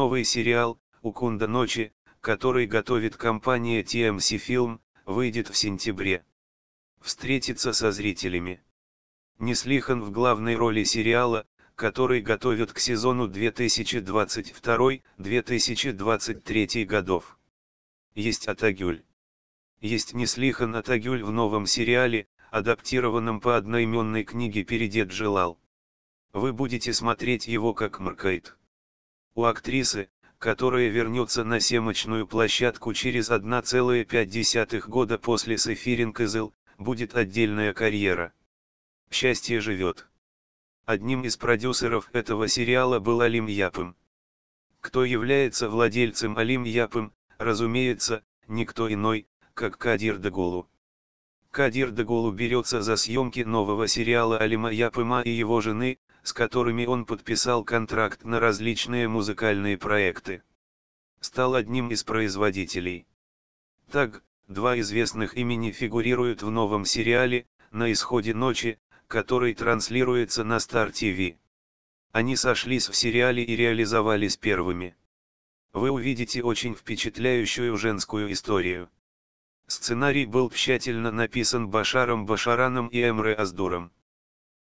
Новый сериал «Укунда ночи», который готовит компания TMC Film, выйдет в сентябре. Встретиться со зрителями. Неслихан в главной роли сериала, который готовят к сезону 2022-2023 годов. Есть Атагюль. Есть Неслихан Атагюль в новом сериале, адаптированном по одноименной книге Передет Желал. Вы будете смотреть его как Маркайт. У актрисы, которая вернется на съемочную площадку через 1,5 года после «Сефиринг и будет отдельная карьера. Счастье живет. Одним из продюсеров этого сериала был Алим Япым. Кто является владельцем Алим Япым, разумеется, никто иной, как Кадир Дагулу. Кадир Дагулу берется за съемки нового сериала Алима Япыма и его жены, с которыми он подписал контракт на различные музыкальные проекты. Стал одним из производителей. Так, два известных имени фигурируют в новом сериале «На исходе ночи», который транслируется на Star TV. Они сошлись в сериале и реализовались первыми. Вы увидите очень впечатляющую женскую историю. Сценарий был тщательно написан Башаром Башараном и Эмре Аздуром.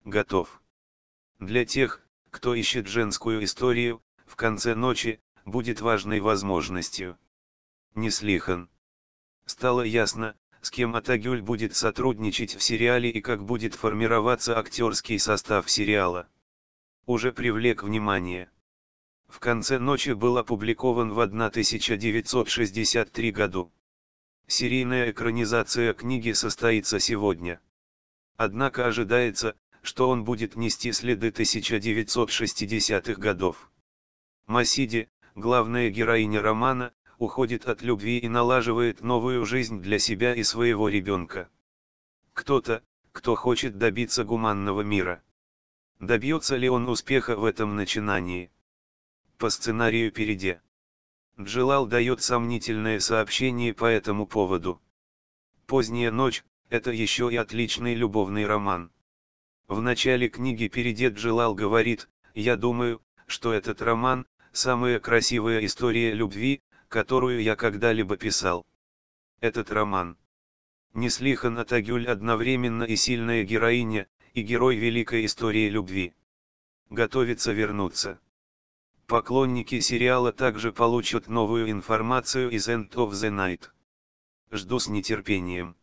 Готов. Для тех, кто ищет женскую историю, в конце ночи, будет важной возможностью. Неслихан. Стало ясно, с кем Атагюль будет сотрудничать в сериале и как будет формироваться актерский состав сериала. Уже привлек внимание. В конце ночи был опубликован в 1963 году. Серийная экранизация книги состоится сегодня. Однако ожидается, что он будет нести следы 1960-х годов. Масиди, главная героиня романа, уходит от любви и налаживает новую жизнь для себя и своего ребенка. Кто-то, кто хочет добиться гуманного мира. Добьется ли он успеха в этом начинании? По сценарию впереди. Джилал дает сомнительное сообщение по этому поводу. «Поздняя ночь» — это еще и отличный любовный роман. В начале книги передед Желал говорит, «Я думаю, что этот роман – самая красивая история любви, которую я когда-либо писал. Этот роман. Неслихан Атагюль одновременно и сильная героиня, и герой великой истории любви. Готовится вернуться. Поклонники сериала также получат новую информацию из End of the Night. Жду с нетерпением.